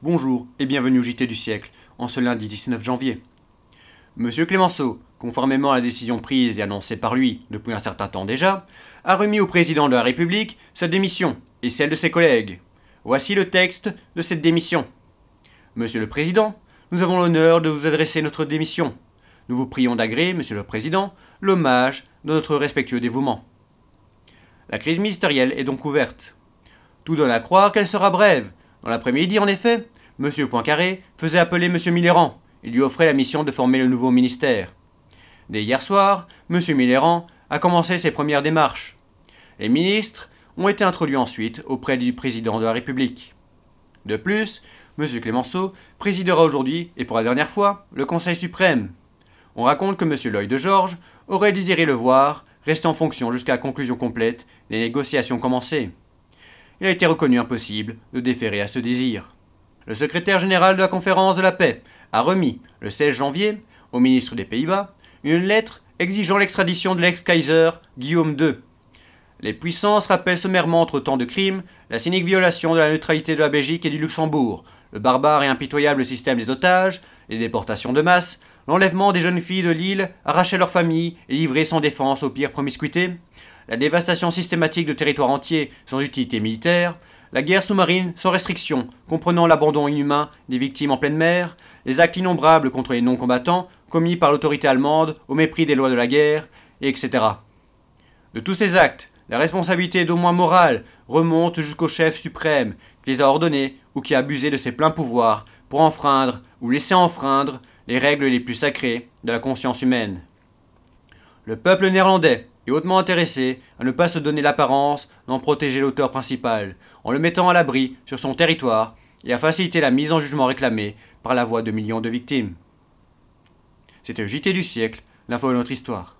Bonjour et bienvenue au JT du siècle, en ce lundi 19 janvier. Monsieur Clémenceau, conformément à la décision prise et annoncée par lui depuis un certain temps déjà, a remis au président de la République sa démission et celle de ses collègues. Voici le texte de cette démission. Monsieur le Président, nous avons l'honneur de vous adresser notre démission. Nous vous prions d'agréer, Monsieur le Président, l'hommage de notre respectueux dévouement. La crise ministérielle est donc ouverte. Tout donne à croire qu'elle sera brève. Dans l'après-midi, en effet, Monsieur Poincaré faisait appeler Monsieur Millerand. et lui offrait la mission de former le nouveau ministère. Dès hier soir, M. Millerand a commencé ses premières démarches. Les ministres ont été introduits ensuite auprès du président de la République. De plus, M. Clémenceau présidera aujourd'hui, et pour la dernière fois, le Conseil suprême. On raconte que M. Lloyd de Georges aurait désiré le voir, rester en fonction jusqu'à la conclusion complète des négociations commencées. Il a été reconnu impossible de déférer à ce désir. Le secrétaire général de la conférence de la paix a remis, le 16 janvier, au ministre des Pays-Bas, une lettre exigeant l'extradition de l'ex-Kaiser Guillaume II. Les puissances rappellent sommairement entre temps de crimes la cynique violation de la neutralité de la Belgique et du Luxembourg, le barbare et impitoyable système des otages, les déportations de masse, l'enlèvement des jeunes filles de l'île, arrachées à leur famille et livrées sans défense aux pires promiscuités, la dévastation systématique de territoires entiers sans utilité militaire, la guerre sous-marine sans restriction, comprenant l'abandon inhumain des victimes en pleine mer, les actes innombrables contre les non-combattants, commis par l'autorité allemande au mépris des lois de la guerre, etc. De tous ces actes, la responsabilité d'au moins morale remonte jusqu'au chef suprême qui les a ordonnés ou qui a abusé de ses pleins pouvoirs pour enfreindre ou laisser enfreindre les règles les plus sacrées de la conscience humaine. Le peuple néerlandais est hautement intéressé à ne pas se donner l'apparence d'en protéger l'auteur principal, en le mettant à l'abri sur son territoire et à faciliter la mise en jugement réclamée par la voix de millions de victimes. C'était JT du siècle, l'info de notre histoire.